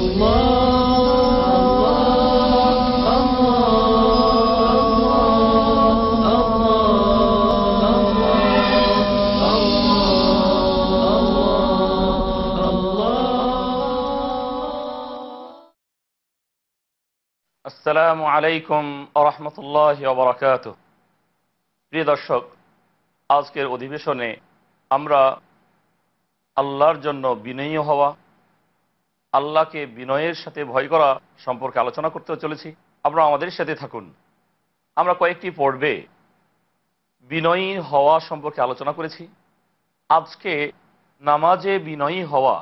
আসসালামু আলাইকুম আরহামতুল্লাহ বরাকাত প্রিয় দর্শক আজকের অধিবেশনে আমরা আল্লাহর জন্য বিনয়ী হওয়া আল্লাহকে বিনয়ের সাথে ভয় করা সম্পর্কে আলোচনা করতে চলেছি আপনারা আমাদের সাথে থাকুন আমরা কয়েকটি পর্বে বিনয়ী হওয়া সম্পর্কে আলোচনা করেছি আজকে নামাজে বিনয়ী হওয়া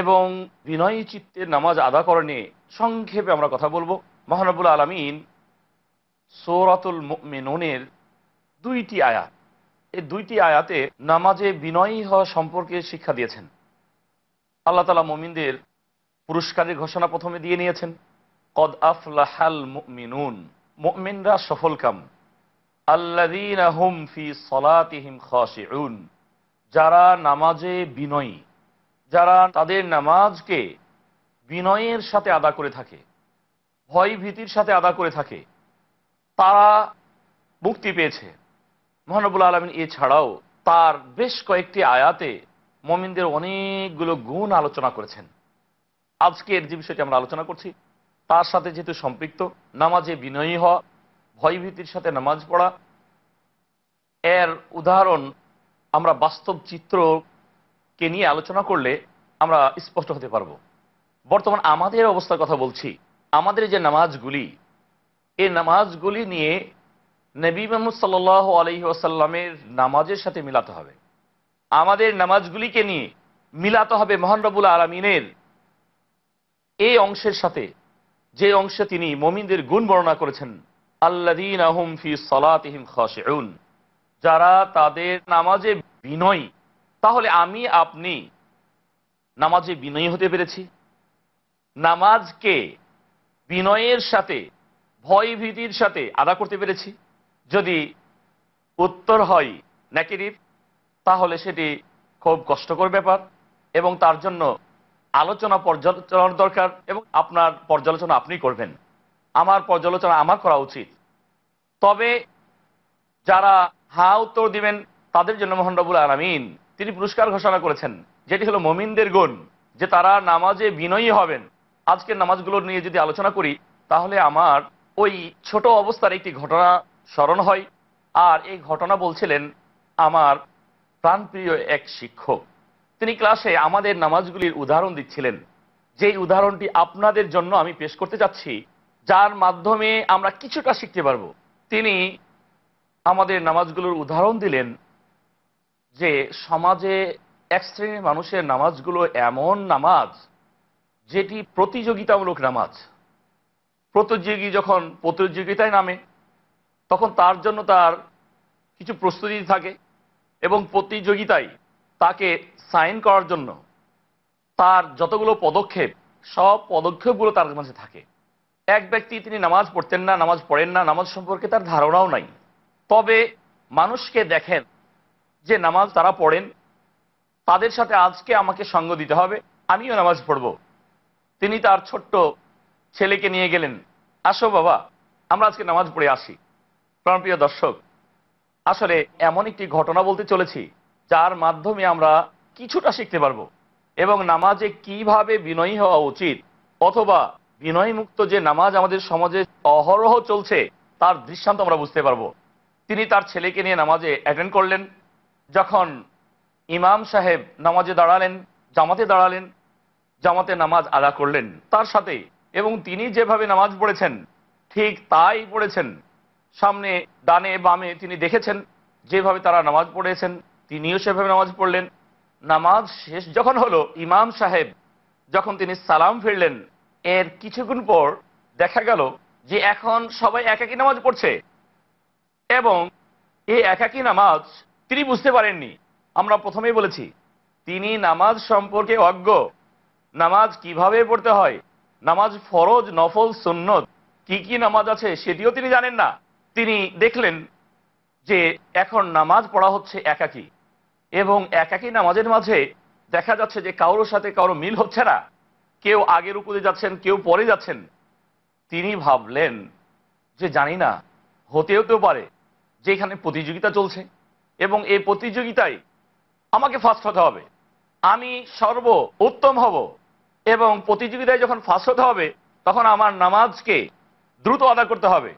এবং বিনয়ী চিত্তে নামাজ আদা নিয়ে সংক্ষেপে আমরা কথা বলবো মহানবুল আলমিন সৌরাতুল মেননের দুইটি আয়াত এই দুইটি আয়াতে নামাজে বিনয়ী হওয়া সম্পর্কে শিক্ষা দিয়েছেন আল্লাহ তালা মমিনদের পুরস্কারের ঘোষণা প্রথমে দিয়ে নিয়েছেন কদ আফলাহাল মিনুন মুমিনরা সফলকাম হুম ফি সলাতিহিম খসিউন যারা নামাজে বিনয়ী যারা তাদের নামাজকে বিনয়ের সাথে আদা করে থাকে ভয় ভীতির সাথে আদা করে থাকে তারা মুক্তি পেয়েছে মহানবুল আলমিন এছাড়াও তার বেশ কয়েকটি আয়াতে মমিনদের অনেকগুলো গুণ আলোচনা করেছেন আজকের যে বিষয়টি আমরা আলোচনা করছি তার সাথে যেহেতু সম্পৃক্ত নামাজে বিনয়ী হওয়া ভয়ভীতির সাথে নামাজ পড়া এর উদাহরণ আমরা বাস্তব চিত্রকে নিয়ে আলোচনা করলে আমরা স্পষ্ট হতে পারব বর্তমান আমাদের অবস্থার কথা বলছি আমাদের যে নামাজগুলি এই নামাজগুলি নিয়ে নবী মোহাম্মদ সাল্ল আলহি আসাল্লামের নামাজের সাথে মিলাতে হবে আমাদের নামাজগুলিকে নিয়ে মিলাতে হবে মহানরবুল আলমিনের এই অংশের সাথে যে অংশে তিনি মমিনদের গুণ বর্ণনা করেছেন আল্লাদিন আহম ফি সলাতিহিম খসেউন যারা তাদের নামাজে বিনয়ী তাহলে আমি আপনি নামাজে বিনয়ী হতে পেরেছি নামাজকে বিনয়ের সাথে ভয় ভীতির সাথে আদা করতে পেরেছি যদি উত্তর হয় নেগেটিভ তাহলে সেটি খুব কষ্টকর ব্যাপার এবং তার জন্য আলোচনা পর্যালোচনার দরকার এবং আপনার পর্যালোচনা আপনি করবেন আমার পর্যালোচনা আমার করা উচিত তবে যারা হা উত্তর দিবেন তাদের জন্য মোহানরবুল আলমিন তিনি পুরস্কার ঘোষণা করেছেন যেটি হলো মমিনদের গুণ যে তারা নামাজে বিনয়ী হবেন আজকের নামাজগুলো নিয়ে যদি আলোচনা করি তাহলে আমার ওই ছোট অবস্থার একটি ঘটনা স্মরণ হয় আর এই ঘটনা বলছিলেন আমার প্রাণপ্রিয় এক শিক্ষক তিনি ক্লাসে আমাদের নামাজগুলির উদাহরণ দিচ্ছিলেন যে উদাহরণটি আপনাদের জন্য আমি পেশ করতে যাচ্ছি যার মাধ্যমে আমরা কিছুটা শিখতে পারব তিনি আমাদের নামাজগুলোর উদাহরণ দিলেন যে সমাজে এক শ্রেণীর মানুষের নামাজগুলো এমন নামাজ যেটি প্রতিযোগিতামূলক নামাজ প্রতিযোগী যখন প্রতিযোগিতায় নামে তখন তার জন্য তার কিছু প্রস্তুতি থাকে এবং প্রতিযোগিতায় তাকে সাইন করার জন্য তার যতগুলো পদক্ষেপ সব পদক্ষেপগুলো তার মাঝে থাকে এক ব্যক্তি তিনি নামাজ পড়তেন না নামাজ পড়েন না নামাজ সম্পর্কে তার ধারণাও নাই তবে মানুষকে দেখেন যে নামাজ তারা পড়েন তাদের সাথে আজকে আমাকে সঙ্গ দিতে হবে আমিও নামাজ পড়ব তিনি তার ছোট্ট ছেলেকে নিয়ে গেলেন আসো বাবা আমরা আজকে নামাজ পড়ে আসি প্রাণপ্রিয় দর্শক আসলে এমন একটি ঘটনা বলতে চলেছি যার মাধ্যমে আমরা কিছুটা শিখতে পারবো এবং নামাজে কিভাবে বিনয়ী হওয়া উচিত অথবা বিনয় মুক্ত যে নামাজ আমাদের সমাজে অহরহ চলছে তার দৃষ্টান্ত আমরা বুঝতে পারবো তিনি তার ছেলেকে নিয়ে নামাজে অ্যাটেন্ড করলেন যখন ইমাম সাহেব নামাজে দাঁড়ালেন জামাতে দাঁড়ালেন জামাতে নামাজ আদা করলেন তার সাথে এবং তিনি যেভাবে নামাজ পড়েছেন ঠিক তাই পড়েছেন সামনে ডানে বামে তিনি দেখেছেন যেভাবে তারা নামাজ পড়েছেন তিনিও সেভাবে নামাজ পড়লেন নামাজ শেষ যখন হলো ইমাম সাহেব যখন তিনি সালাম ফিরলেন এর কিছুক্ষণ পর দেখা গেল যে এখন সবাই একাকি নামাজ পড়ছে এবং এই একাকি নামাজ তিনি বুঝতে পারেননি আমরা প্রথমেই বলেছি তিনি নামাজ সম্পর্কে অজ্ঞ নামাজ কিভাবে পড়তে হয় নামাজ ফরজ নফল সুন্নত কি কি নামাজ আছে সেটিও তিনি জানেন না তিনি দেখলেন যে এখন নামাজ পড়া হচ্ছে একাকী এবং এক একই নামাজের মাঝে দেখা যাচ্ছে যে কারোর সাথে কারো মিল হচ্ছে না কেউ আগের উপরে যাচ্ছেন কেউ পরে যাচ্ছেন তিনি ভাবলেন যে জানি না হতেও তো পারে যে এখানে প্রতিযোগিতা চলছে এবং এই প্রতিযোগিতায় আমাকে ফার্স্ট হতে হবে আমি সর্ব উত্তম হব এবং প্রতিযোগিতায় যখন ফার্স্ট হতে হবে তখন আমার নামাজকে দ্রুত আদায় করতে হবে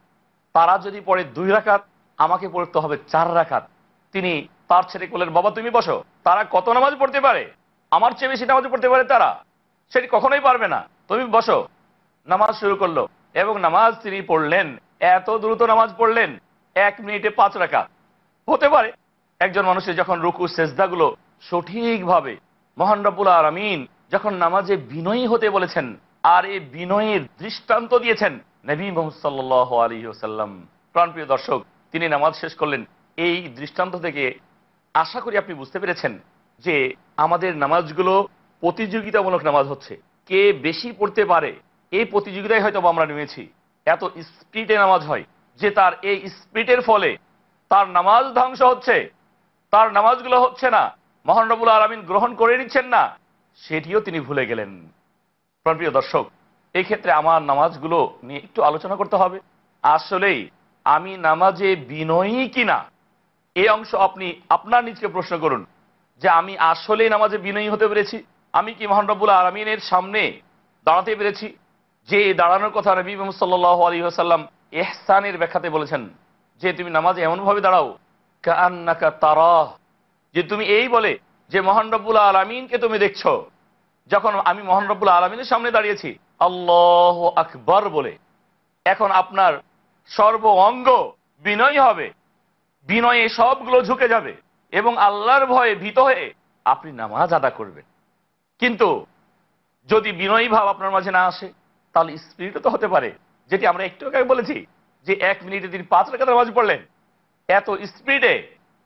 তারা যদি পড়ে দুই রাখাত আমাকে পড়তে হবে চার রাখাত তিনি তার ছেলে বললেন বাবা তুমি বসো তারা কত নামাজ পড়তে পারে আমার চেয়ে বেশি নামাজ পড়তে পারে তারা সেটি কখনোই পারবে না তুমি বসো নামাজ শুরু করলো এবং নামাজ তিনি পড়লেন এত দ্রুত নামাজ পড়লেন এক মিনিটে পাঁচ রাখা হতে পারে একজন মানুষের যখন রুকু সেজদাগুলো সঠিকভাবে মহান রব্বুল আরামিন যখন নামাজে বিনয়ী হতে বলেছেন আর এই বিনয়ের দৃষ্টান্ত দিয়েছেন নবী মোহাম্মদ আলী সাল্লাম প্রাণপ্রিয় দর্শক তিনি নামাজ শেষ করলেন এই দৃষ্টান্ত থেকে আশা করি আপনি বুঝতে পেরেছেন যে আমাদের নামাজগুলো প্রতিযোগিতামূলক নামাজ হচ্ছে কে বেশি পড়তে পারে এই প্রতিযোগিতায় হয়তো আমরা নেমেছি এত স্পিডে নামাজ হয় যে তার এই স্পিডের ফলে তার নামাজ ধ্বংস হচ্ছে তার নামাজগুলো হচ্ছে না মহানবুল আলমিন গ্রহণ করে নিচ্ছেন না সেটিও তিনি ভুলে গেলেন প্রিয় দর্শক এক্ষেত্রে আমার নামাজগুলো নিয়ে একটু আলোচনা করতে হবে আসলেই আমি নামাজে বিনয়ী কিনা এই অংশ আপনি আপনার নিজকে প্রশ্ন করুন যে আমি আসলে নামাজে বিনয়ী হতে পেরেছি আমি কি মহানরবুল আলমিনের সামনে দাঁড়াতে পেরেছি যে দাঁড়ানোর কথা নবী সাল্লাহ আলী আসাল্লাম এহসানের ব্যাখ্যাতে বলেছেন যে তুমি নামাজে এমনভাবে দাঁড়াও কান্নাকা তার যে তুমি এই বলে যে মহানরবুল আলমিনকে তুমি দেখছো যখন আমি মহানরবুল আলমিনের সামনে দাঁড়িয়েছি আল্লাহ আকবর বলে এখন আপনার সর্ব অঙ্গ বিনয় হবে বিনয়ে সবগুলো ঝুঁকে যাবে এবং আল্লাহর ভয়ে ভীত হয়ে আপনি নামাজ আদা করবেন কিন্তু যদি বিনয়ী ভাব আপনার মাঝে না আসে তাহলে স্পিরিটও তো হতে পারে যেটি আমরা একটু আগে বলেছি যে এক মিনিটে তিনি পাঁচ রেখা নামাজ পড়লেন এত স্পিডে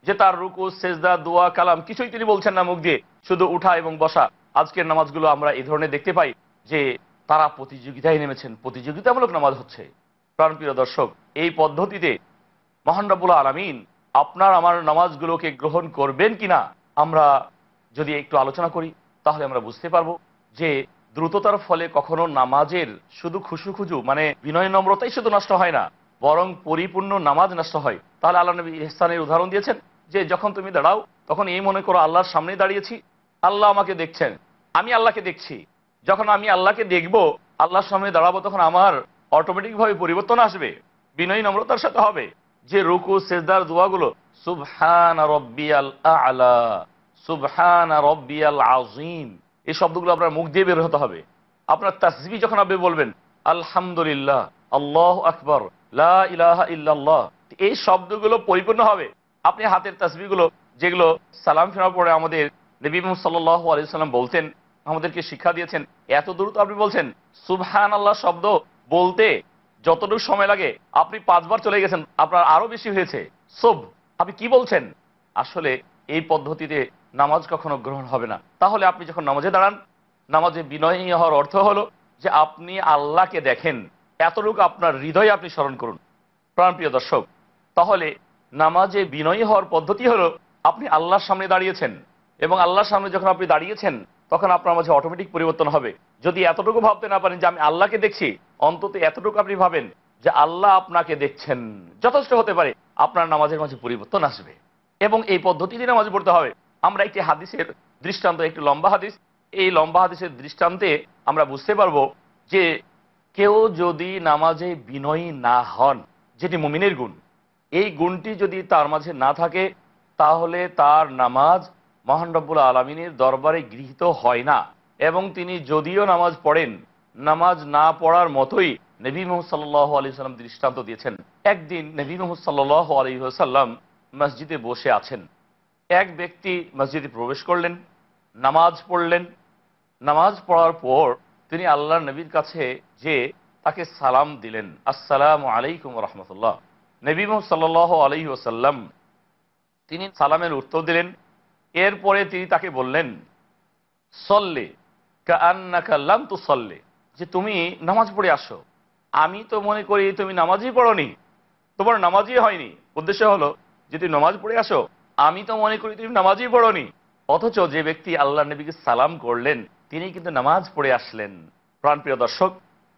যে তার রুকু সেজদা দোয়া কালাম কিছুই তিনি বলছেন না মুখ দিয়ে শুধু উঠা এবং বসা আজকের নামাজগুলো আমরা এই ধরনের দেখতে পাই যে তারা প্রতিযোগিতায় নেমেছেন প্রতিযোগিতামূলক নামাজ হচ্ছে প্রাণপ্রিয় দর্শক এই পদ্ধতিতে মহান রবুল্লা আলমিন আপনার আমার নামাজগুলোকে গ্রহণ করবেন কিনা আমরা যদি একটু আলোচনা করি তাহলে আমরা বুঝতে পারবো যে দ্রুততার ফলে কখনো নামাজের শুধু খুশু খুজু মানে বিনয় নম্রতাই শুধু নষ্ট হয় না বরং পরিপূর্ণ নামাজ নষ্ট হয় তাহলে আল্লাহ নবী ইহসানের উদাহরণ দিয়েছেন যে যখন তুমি দাঁড়াও তখন এই মনে করো আল্লাহর সামনে দাঁড়িয়েছি আল্লাহ আমাকে দেখছেন আমি আল্লাহকে দেখছি যখন আমি আল্লাহকে দেখব আল্লাহর সামনে দাঁড়াবো তখন আমার অটোমেটিকভাবে পরিবর্তন আসবে বিনয়ী নম্রতার সাথে হবে যে রুকু সেজদার দোয়াগুলো সুবহান রব্বিয়াল আলা সুবহান রব্বিয়াল আজিম এই শব্দগুলো আপনার মুখ দিয়ে বের হতে হবে আপনার তাসবি যখন আপনি বলবেন আলহামদুলিল্লাহ আল্লাহ আকবর ইলাহা ইল্লাল্লাহ এই শব্দগুলো পরিপূর্ণ হবে আপনি হাতের তাসবিগুলো যেগুলো সালাম ফেরার পরে আমাদের নবী সাল্লাহ আলি সাল্লাম বলতেন আমাদেরকে শিক্ষা দিয়েছেন এত দূর তো আপনি বলছেন সুবহান আল্লাহ শব্দ বলতে যতটুকু সময় লাগে আপনি পাঁচবার চলে গেছেন আপনার আরো বেশি হয়েছে সব আপনি কি বলছেন আসলে এই পদ্ধতিতে নামাজ কখনো গ্রহণ হবে না তাহলে আপনি যখন নামাজে দাঁড়ান নামাজে বিনয়ী হওয়ার অর্থ হলো যে আপনি আল্লাহকে দেখেন এতটুকু আপনার হৃদয়ে আপনি স্মরণ করুন প্রাণপ্রিয় দর্শক তাহলে নামাজে বিনয়ী হওয়ার পদ্ধতি হলো আপনি আল্লাহর সামনে দাঁড়িয়েছেন এবং আল্লাহর সামনে যখন আপনি দাঁড়িয়েছেন তখন আপনার মাঝে অটোমেটিক পরিবর্তন হবে যদি এতটুকু ভাবতে না পারেন যে আমি আল্লাহকে দেখছি অন্তত এতটুকু আপনি ভাবেন যে আল্লাহ আপনাকে দেখছেন যথেষ্ট হতে পারে আপনার নামাজের মাঝে পরিবর্তন আসবে এবং এই পদ্ধতিতে নামাজ পড়তে হবে আমরা একটি হাদিসের দৃষ্টান্ত একটি লম্বা হাদিস এই লম্বা হাদিসের দৃষ্টান্তে আমরা বুঝতে পারবো যে কেউ যদি নামাজে বিনয়ী না হন যেটি মুমিনের গুণ এই গুণটি যদি তার মাঝে না থাকে তাহলে তার নামাজ মহান রব্বুল আলমিনের দরবারে গৃহীত হয় না এবং তিনি যদিও নামাজ পড়েন নামাজ না পড়ার মতোই নবী মোহাম্মদ সাল্লাহ সাল্লাম দৃষ্টান্ত দিয়েছেন একদিন নবী মোহাম্মদ সাল্লাহ আলী সাল্লাম মসজিদে বসে আছেন এক ব্যক্তি মসজিদে প্রবেশ করলেন নামাজ পড়লেন নামাজ পড়ার পর তিনি আল্লাহ নবীর কাছে যে তাকে সালাম দিলেন আসসালাম আলাইকুম রহমতুল্লাহ নবী মোহাম্মদ সাল্লাহ আলহি ওসাল্লাম তিনি সালামের উত্তর দিলেন এরপরে তিনি তাকে বললেন সল্লে কান্নাকাল্লাম তো সল্লে যে তুমি নামাজ পড়ে আসো আমি তো মনে করি তুমি নামাজই পড়নি তোমার নামাজই হয়নি উদ্দেশ্য হলো যে তুমি নামাজ পড়ে আসো আমি তো মনে করি তুমি নামাজই পড়নি অথচ যে ব্যক্তি আল্লাহ নবীকে সালাম করলেন তিনি কিন্তু নামাজ পড়ে আসলেন প্রাণপ্রিয় দর্শক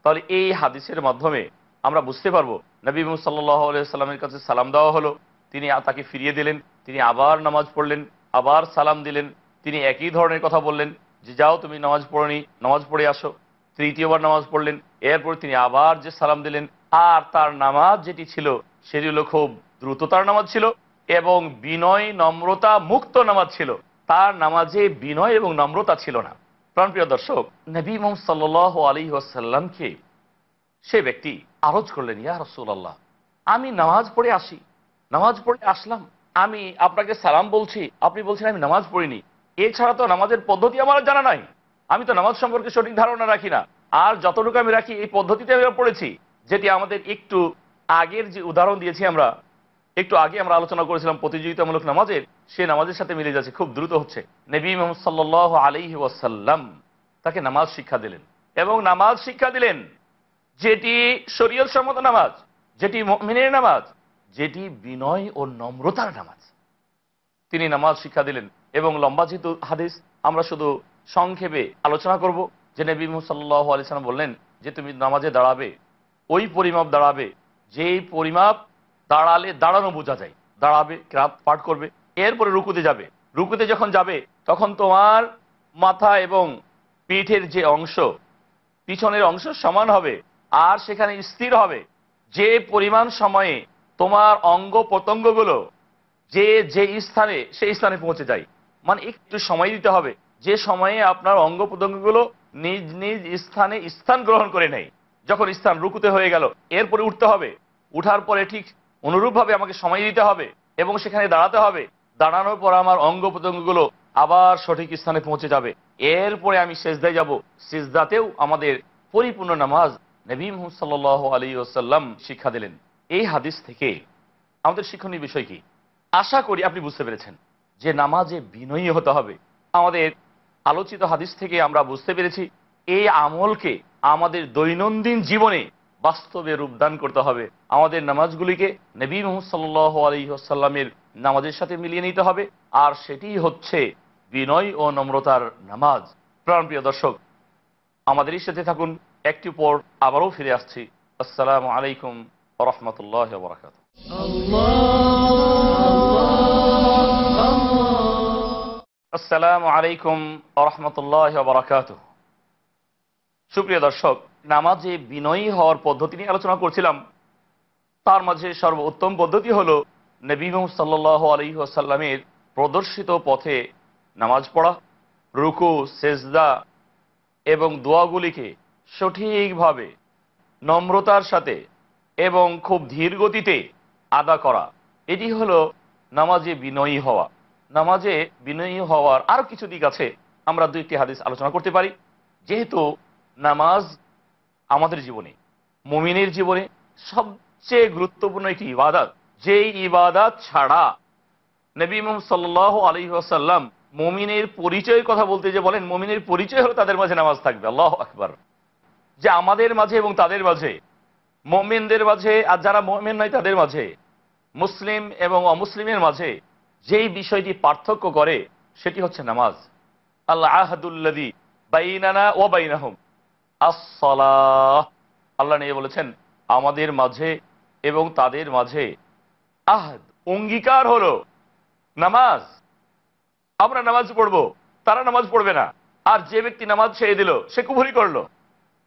তাহলে এই হাদিসের মাধ্যমে আমরা বুঝতে পারবো নবী সাল্লাহ সাল্লামের কাছে সালাম দেওয়া হলো তিনি তাকে ফিরিয়ে দিলেন তিনি আবার নামাজ পড়লেন আবার সালাম দিলেন তিনি একই ধরনের কথা বললেন যে যাও তুমি নামাজ পড়নি নামাজ পড়ে আসো তৃতীয়বার নামাজ পড়লেন এরপর তিনি আবার যে সালাম দিলেন আর তার নামাজ যেটি ছিল সেটি হলো খুব দ্রুততার নামাজ ছিল এবং বিনয় নম্রতা মুক্ত নামাজ ছিল তার নামাজে বিনয় এবং নম্রতা ছিল না প্রাণপ্রিয় দর্শক নবী মোহাম্মদ সাল্ল আলী ওয়াসাল্লামকে সে ব্যক্তি আরজ করলেন ইয়া রসুল্লাহ আমি নামাজ পড়ে আসি নামাজ পড়ে আসলাম আমি আপনাকে সালাম বলছি আপনি বলছেন আমি নামাজ পড়িনি এছাড়া তো নামাজের পদ্ধতি আমার জানা নাই আমি তো নামাজ সম্পর্কে সঠিক ধারণা রাখি না আর যতটুকু আমি রাখি এই পদ্ধতিতে আমি পড়েছি যেটি আমাদের একটু আগের যে উদাহরণ দিয়েছি আমরা একটু আগে আমরা আলোচনা করেছিলাম প্রতিযোগিতামূলক নামাজের সে নামাজের সাথে মিলে যাচ্ছে খুব দ্রুত হচ্ছে নবী মোহাম্মদ সাল্ল আলহি ওয়াসাল্লাম তাকে নামাজ শিক্ষা দিলেন এবং নামাজ শিক্ষা দিলেন যেটি শরীয় সম্মত নামাজ যেটি মিনের নামাজ যেটি বিনয় ও নম্রতার নামাজ তিনি নামাজ শিক্ষা দিলেন এবং লম্বা যেহেতু হাদিস আমরা শুধু সংক্ষেপে আলোচনা করব যে নবী মুসাল্লাহ সালাম বললেন যে তুমি নামাজে দাঁড়াবে ওই পরিমাপ দাঁড়াবে যেই পরিমাপ দাঁড়ালে দাঁড়ানো বোঝা যায় দাঁড়াবে ক্রাত পাঠ করবে এরপরে রুকুতে যাবে রুকুতে যখন যাবে তখন তোমার মাথা এবং পিঠের যে অংশ পিছনের অংশ সমান হবে আর সেখানে স্থির হবে যে পরিমাণ সময়ে তোমার অঙ্গ প্রত্যঙ্গগুলো যে যে স্থানে সেই স্থানে পৌঁছে যায় মানে একটু সময় দিতে হবে যে সময়ে আপনার অঙ্গ প্রত্যঙ্গগুলো নিজ নিজ স্থানে স্থান গ্রহণ করে নেয় যখন স্থান রুকুতে হয়ে গেল এরপরে উঠতে হবে উঠার পরে ঠিক অনুরূপভাবে আমাকে সময় দিতে হবে এবং সেখানে দাঁড়াতে হবে দাঁড়ানোর পর আমার অঙ্গ প্রত্যঙ্গগুলো আবার সঠিক স্থানে পৌঁছে যাবে এরপরে আমি সেজদায় যাব সেজদাতেও আমাদের পরিপূর্ণ নামাজ নবীম সাল্লাহ আলী ওসাল্লাম শিক্ষা দিলেন এই হাদিস থেকে আমাদের শিক্ষণীয় বিষয় কি আশা করি আপনি বুঝতে পেরেছেন যে নামাজে বিনয়ী হতে হবে আমাদের আলোচিত হাদিস থেকে আমরা বুঝতে পেরেছি এই আমলকে আমাদের দৈনন্দিন জীবনে বাস্তবে রূপদান করতে হবে আমাদের নামাজগুলিকে নবী মোহাম্মদ সাল্লাহ আলহিহাসাল্লামের নামাজের সাথে মিলিয়ে নিতে হবে আর সেটি হচ্ছে বিনয় ও নম্রতার নামাজ প্রাণপ্রিয় দর্শক আমাদেরই সাথে থাকুন একটি পর আবারও ফিরে আসছি আসসালামু আলাইকুম রহমতুল্লাহ বরকাত আসসালামু আলাইকুম রহমতুল্লাহ বরাকাত সুপ্রিয় দর্শক নামাজে বিনয়ী হওয়ার পদ্ধতি নিয়ে আলোচনা করছিলাম তার মাঝে সর্বোত্তম পদ্ধতি হল নবী সাল্লাহ আলী আসাল্লামের প্রদর্শিত পথে নামাজ পড়া রুকু সেজদা এবং দোয়াগুলিকে সঠিকভাবে নম্রতার সাথে এবং খুব ধীর গতিতে আদা করা এটি হলো নামাজে বিনয়ী হওয়া নামাজে বিনয়ী হওয়ার আরও কিছু দিক আছে আমরা দুইটি হাদিস আলোচনা করতে পারি যেহেতু নামাজ আমাদের জীবনে মুমিনের জীবনে সবচেয়ে গুরুত্বপূর্ণ একটি ইবাদত যেই ইবাদত ছাড়া নবী মোহাম্মদ সাল্লাহ আলী আসাল্লাম মমিনের পরিচয়ের কথা বলতে যে বলেন মমিনের পরিচয় হলো তাদের মাঝে নামাজ থাকবে আল্লাহ আকবর যে আমাদের মাঝে এবং তাদের মাঝে মমিনদের মাঝে আর যারা মমিন নাই তাদের মাঝে মুসলিম এবং অমুসলিমের মাঝে যেই বিষয়টি পার্থক্য করে সেটি হচ্ছে নামাজ আল্লাহ আহাদুল্লাদি বাইনানা ও বাইনাহম আসলাহ আল্লাহ নিয়ে বলেছেন আমাদের মাঝে এবং তাদের মাঝে আহাদ অঙ্গীকার হলো নামাজ আমরা নামাজ পড়ব তারা নামাজ পড়বে না আর যে ব্যক্তি নামাজ ছেড়ে দিল সে কুভুরি করলো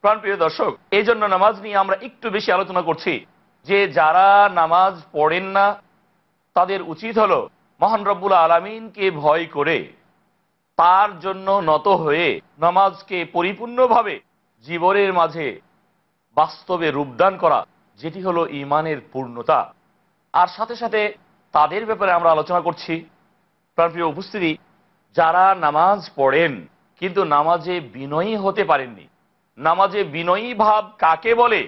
প্রাণপ্রিয় দর্শক এই জন্য নামাজ নিয়ে আমরা একটু বেশি আলোচনা করছি যে যারা নামাজ পড়েন না তাদের উচিত হল মহান রব্বুল আলমিনকে ভয় করে তার জন্য নত হয়ে নামাজকে পরিপূর্ণভাবে জীবনের মাঝে বাস্তবে রূপদান করা যেটি হলো ইমানের পূর্ণতা আর সাথে সাথে তাদের ব্যাপারে আমরা আলোচনা করছি প্রাণপ্রিয় উপস্থিতি যারা নামাজ পড়েন কিন্তু নামাজে বিনয়ী হতে পারেননি নামাজে বিনয়ী ভাব কাকে বলে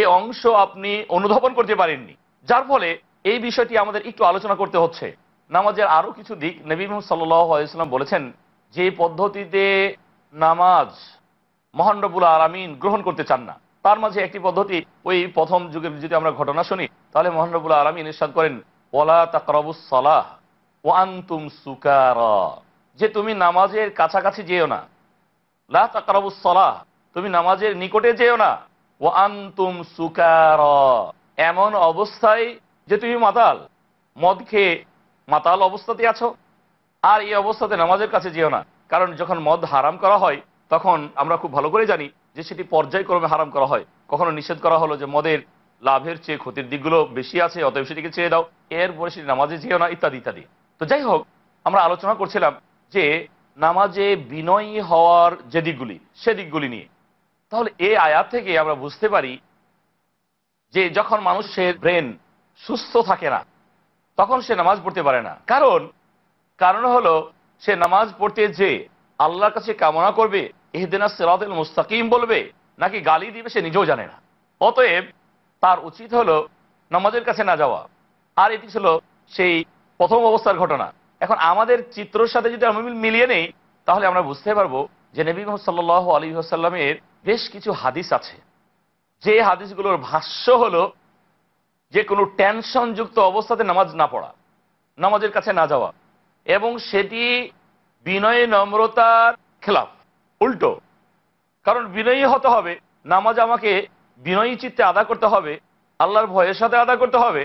এ অংশ আপনি অনুধাবন করতে পারেননি যার ফলে এই বিষয়টি আমাদের একটু আলোচনা করতে হচ্ছে নামাজের আরো কিছু দিক নবী মোহাম্মদ সাল্লাম বলেছেন যে পদ্ধতিতে নামাজ মহানরবুল আলমিন গ্রহণ করতে চান না তার মাঝে একটি পদ্ধতি ওই প্রথম যুগের যদি আমরা ঘটনা শুনি তাহলে মহানরবুল আলমিন ইরশাদ করেন ওলা তাকরাবুস সালাহ তুম সুকার যে তুমি নামাজের কাছাকাছি যেও না লা তাকরাবুস তুমি নামাজের নিকটে যেও না ও আন্তুম সুকার এমন অবস্থায় যে তুমি মাতাল মদ খেয়ে মাতাল অবস্থাতে আছো আর এই অবস্থাতে নামাজের কাছে যেও না কারণ যখন মদ হারাম করা হয় তখন আমরা খুব ভালো করে জানি যে সেটি পর্যায়ক্রমে হারাম করা হয় কখনো নিষেধ করা হলো যে মদের লাভের চেয়ে ক্ষতির দিকগুলো বেশি আছে অতএব সেটিকে ছেড়ে দাও এরপরে সেটি নামাজে যেও না ইত্যাদি ইত্যাদি তো যাই হোক আমরা আলোচনা করছিলাম যে নামাজে বিনয়ী হওয়ার যে দিকগুলি সে দিকগুলি নিয়ে তাহলে এই আয়াত থেকে আমরা বুঝতে পারি যে যখন মানুষের ব্রেন সুস্থ থাকে না তখন সে নামাজ পড়তে পারে না কারণ কারণ হলো সে নামাজ পড়তে যে আল্লাহর কাছে কামনা করবে এহদিনা সিরাতুল মুস্তাকিম বলবে নাকি গালি দিবে সে নিজেও জানে না অতএব তার উচিত হলো নামাজের কাছে না যাওয়া আর এটি ছিল সেই প্রথম অবস্থার ঘটনা এখন আমাদের চিত্রর সাথে যদি আমি মিলিয়ে নেই তাহলে আমরা বুঝতে পারবো যে নবী মোহাম্মদ আলী আসাল্লামের বেশ কিছু হাদিস আছে যে হাদিসগুলোর ভাষ্য হল যে কোনো টেনশনযুক্ত অবস্থাতে নামাজ না পড়া নামাজের কাছে না যাওয়া এবং সেটি বিনয় নম্রতার খেলাফ উল্টো কারণ বিনয়ী হতে হবে নামাজ আমাকে বিনয়ী চিত্তে আদা করতে হবে আল্লাহর ভয়ের সাথে আদা করতে হবে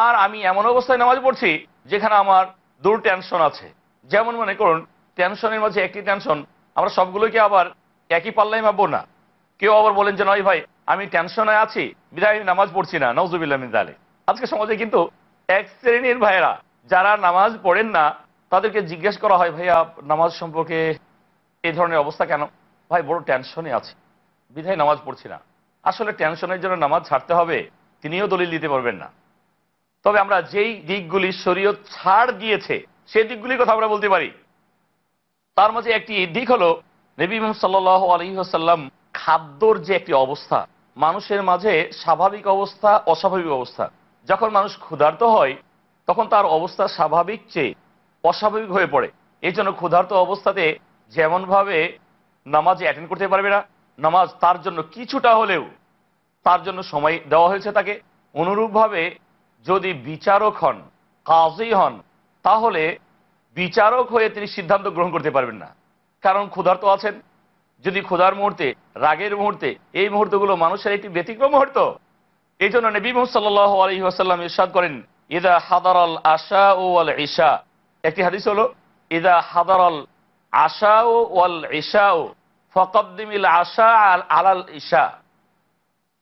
আর আমি এমন অবস্থায় নামাজ পড়ছি যেখানে আমার দূর টেনশন আছে যেমন মনে করুন টেনশনের মাঝে একটি টেনশন আমরা সবগুলোকে আবার একই পাল্লাই মাপবো না কেউ আবার বলেন যে নয় ভাই আমি টেনশনে আছি বিদায় আমি নামাজ পড়ছি না নজুবিল্লা মিজালে আজকে সমাজে কিন্তু এক শ্রেণীর ভাইয়েরা যারা নামাজ পড়েন না তাদেরকে জিজ্ঞেস করা হয় ভাইয়া নামাজ সম্পর্কে এই ধরনের অবস্থা কেন ভাই বড় টেনশনে আছে বিধায় নামাজ পড়ছি না আসলে টেনশনের জন্য নামাজ ছাড়তে হবে তিনিও দলিল দিতে পারবেন না তবে আমরা যেই দিকগুলি শরীয়ত ছাড় দিয়েছে সেই দিকগুলির কথা আমরা বলতে পারি তার মাঝে একটি দিক হলো নবী সাল্লাহ আলহিহাসাল্লাম খাদ্যর যে একটি অবস্থা মানুষের মাঝে স্বাভাবিক অবস্থা অস্বাভাবিক অবস্থা যখন মানুষ ক্ষুধার্ত হয় তখন তার অবস্থা স্বাভাবিক চেয়ে অস্বাভাবিক হয়ে পড়ে এই জন্য ক্ষুধার্ত অবস্থাতে যেমনভাবে নামাজে অ্যাটেন্ড করতে পারবে না নামাজ তার জন্য কিছুটা হলেও তার জন্য সময় দেওয়া হয়েছে তাকে অনুরূপভাবে যদি বিচারক হন কাজই হন তাহলে বিচারক হয়ে তিনি সিদ্ধান্ত গ্রহণ করতে পারবেন না কারণ ক্ষুধার্ত আছেন যদি ক্ষুধার মুহূর্তে রাগের মুহূর্তে এই মুহূর্তগুলো মানুষের একটি ব্যতিক্রম মুহূর্ত এই জন্য নবী মোহাম্মদ সাল্লাহ আলহি আসাল্লাম ইরশাদ করেন ইদা হাদার আল আশা ও আল ঈশা একটি হাদিস হলো ইদা হাদার আল আশা ও আল ঈশা ও ফকদ্দিমিল আশা আল আলাল ঈশা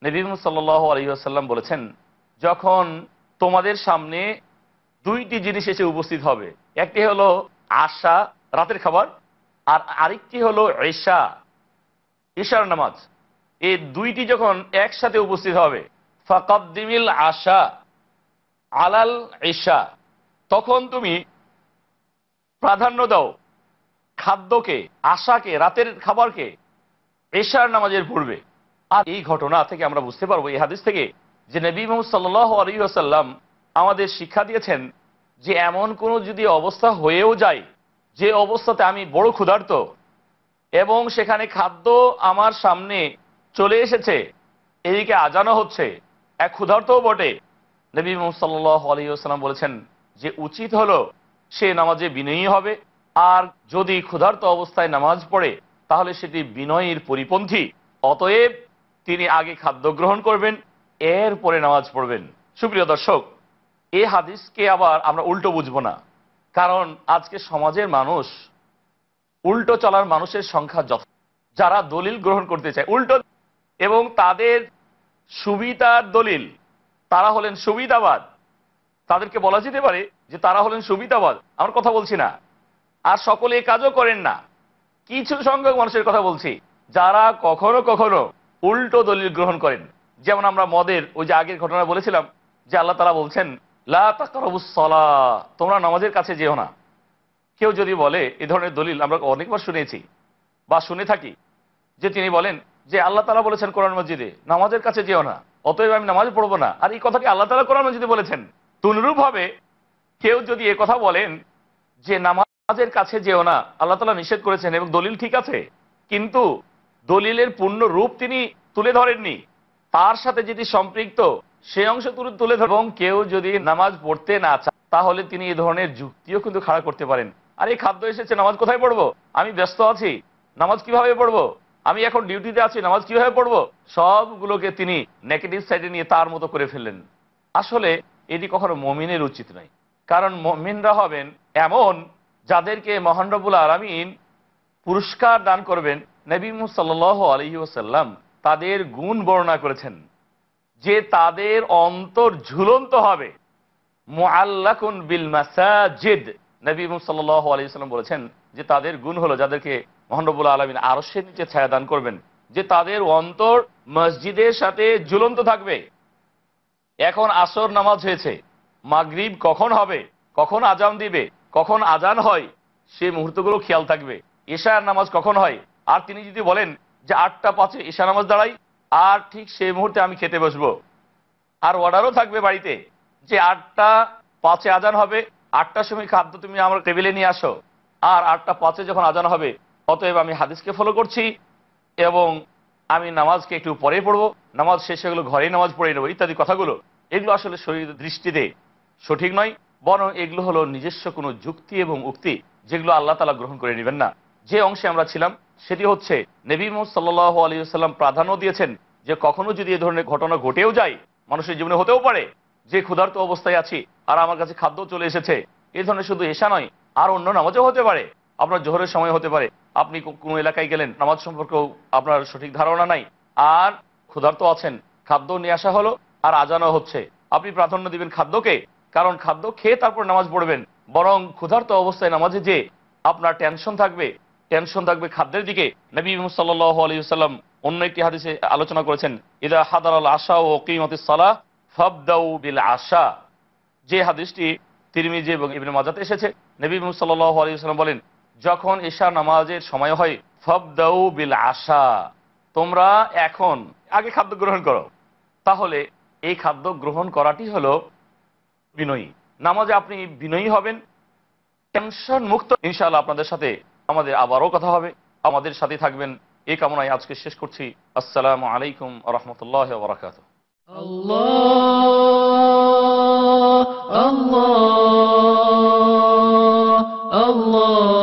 নবী মোহাম্মদ সাল্লাহ আসাল্লাম বলেছেন যখন তোমাদের সামনে দুইটি জিনিস এসে উপস্থিত হবে একটি হলো আশা রাতের খাবার আর আরেকটি হলো এশা ঈশার নামাজ এই দুইটি যখন একসাথে উপস্থিত হবে ফাকাবদিমিল আশা আলাল এশা তখন তুমি প্রাধান্য দাও খাদ্যকে আশাকে রাতের খাবারকে এশার নামাজের পূর্বে আর এই ঘটনা থেকে আমরা বুঝতে পারবো এই হাদিস থেকে যে নবী মোহাম্মদ সাল্লাহ আলী আসাল্লাম আমাদের শিক্ষা দিয়েছেন যে এমন কোনো যদি অবস্থা হয়েও যায় যে অবস্থাতে আমি বড় ক্ষুধার্ত এবং সেখানে খাদ্য আমার সামনে চলে এসেছে এদিকে আজানো হচ্ছে এক ক্ষুধার্তও বটে নবী মোহাম্মদ সাল্লাম বলেছেন যে উচিত হলো সে নামাজে বিনয়ী হবে আর যদি ক্ষুধার্ত অবস্থায় নামাজ পড়ে তাহলে সেটি বিনয়ের পরিপন্থী অতএব তিনি আগে খাদ্য গ্রহণ করবেন এরপরে নামাজ পড়বেন সুপ্রিয় দর্শক এ হাদিসকে আবার আমরা উল্টো বুঝবো না কারণ আজকে সমাজের মানুষ উল্টো চলার মানুষের সংখ্যা যত যারা দলিল গ্রহণ করতে চায় উল্টো এবং তাদের সুবিধার দলিল তারা হলেন সুবিধাবাদ তাদেরকে বলা যেতে পারে যে তারা হলেন সুবিধাবাদ আমার কথা বলছি না আর সকলে কাজও করেন না কিছু সংখ্যক মানুষের কথা বলছি যারা কখনো কখনো উল্টো দলিল গ্রহণ করেন যেমন আমরা মদের ওই যে আগের ঘটনা বলেছিলাম যে আল্লাহ তারা বলছেন লাকরবুসলা তোমরা নামাজের কাছে যেও না কেউ যদি বলে এ ধরনের দলিল আমরা অনেকবার শুনেছি বা শুনে থাকি যে তিনি বলেন যে আল্লাহ তালা বলেছেন কোরআন মসজিদে নামাজের কাছে যেও না অতএব আমি নামাজ পড়বো না আর এই কথাটি আল্লাহ তালা কোরআন মসজিদে বলেছেন হবে কেউ যদি এ কথা বলেন যে নামাজের কাছে যেও না আল্লাহ তালা নিষেধ করেছেন এবং দলিল ঠিক আছে কিন্তু দলিলের পূর্ণ রূপ তিনি তুলে ধরেননি তার সাথে যদি সম্পৃক্ত সেই অংশ তুলে ধরে এবং কেউ যদি নামাজ পড়তে না চায় তাহলে তিনি এই ধরনের যুক্তিও কিন্তু খাড়া করতে পারেন আর এই খাদ্য এসেছে নামাজ কোথায় পড়বো আমি ব্যস্ত আছি নামাজ কিভাবে পড়বো আমি এখন ডিউটিতে আছি নামাজ কিভাবে পড়বো সবগুলোকে তিনি নেগেটিভ সাইডে নিয়ে তার মতো করে ফেললেন আসলে এটি কখনো মমিনের উচিত নয় কারণ মমিনরা হবেন এমন যাদেরকে মহানরবুল আলমিন পুরস্কার দান করবেন নবী মুসাল্লাহ আলহিউসাল্লাম তাদের গুণ বর্ণনা করেছেন যে তাদের অন্তর ঝুলন্ত হবে মোয়াল্লাকুন বিল মাসাজিদ নবী সাল্লাহ আলি সাল্লাম বলেছেন যে তাদের গুণ হলো যাদেরকে মহানবুল আলমিন সে নিচে ছায়া দান করবেন যে তাদের অন্তর মসজিদের সাথে ঝুলন্ত থাকবে এখন আসর নামাজ হয়েছে মাগরিব কখন হবে কখন আজান দিবে কখন আজান হয় সেই মুহূর্তগুলো খেয়াল থাকবে এশার নামাজ কখন হয় আর তিনি যদি বলেন যে আটটা পাঁচে এশা নামাজ দাঁড়াই আর ঠিক সেই মুহূর্তে আমি খেতে বসবো আর অর্ডারও থাকবে বাড়িতে যে আটটা পাঁচে আজান হবে আটটার সময় খাদ্য তুমি আমার টেবিলে নিয়ে আসো আর আটটা পাঁচে যখন আজান হবে অতএব আমি হাদিসকে ফলো করছি এবং আমি নামাজকে একটু পরে পড়বো নামাজ শেষ হয়ে গেলো ঘরেই নামাজ পড়ে নেবো ইত্যাদি কথাগুলো এগুলো আসলে শরীর দৃষ্টিতে সঠিক নয় বরং এগুলো হলো নিজস্ব কোনো যুক্তি এবং উক্তি যেগুলো আল্লাহ তালা গ্রহণ করে নেবেন না যে অংশে আমরা ছিলাম সেটি হচ্ছে নেবী মোহাম্মদ সাল্লাহ আলী সাল্লাম প্রাধান্য দিয়েছেন যে কখনো যদি এ ধরনের ঘটনা ঘটেও যায় মানুষের জীবনে হতেও পারে যে ক্ষুধার্ত অবস্থায় আছি আর আমার কাছে খাদ্য চলে এসেছে এ ধরনের শুধু এসা নয় আর অন্য নামাজও হতে পারে আপনার জোহরের সময় হতে পারে আপনি কোনো এলাকায় গেলেন নামাজ সম্পর্কেও আপনার সঠিক ধারণা নাই আর ক্ষুধার্ত আছেন খাদ্য নিয়ে আসা হলো আর আজানো হচ্ছে আপনি প্রাধান্য দিবেন খাদ্যকে কারণ খাদ্য খেয়ে তারপর নামাজ পড়বেন বরং ক্ষুধার্ত অবস্থায় নামাজে যে আপনার টেনশন থাকবে টেনশন থাকবে খাদ্যের দিকে নবী সাল্লাহ আলী সাল্লাম অন্য একটি হাদিসে আলোচনা করেছেন ইদা হাদার আল আশা ও কিমতি সালাহ ফবদাউ বিল আশা যে হাদিসটি তিরমিজি এবং ইবনে মাজাতে এসেছে নবী সাল্লাহ আলী সাল্লাম বলেন যখন ঈশা নামাজের সময় হয় ফবদাউ বিল আশা তোমরা এখন আগে খাদ্য গ্রহণ করো তাহলে এই খাদ্য গ্রহণ করাটি হলো বিনয়ী নামাজে আপনি বিনয়ী হবেন টেনশন মুক্ত ইনশাআল্লাহ আপনাদের সাথে আমাদের আবারও কথা হবে আমাদের সাথে থাকবেন এ কামনায় আজকে শেষ করছি আসসালামু আলাইকুম রহমতুল্লাহ বরাকাত Allah Allah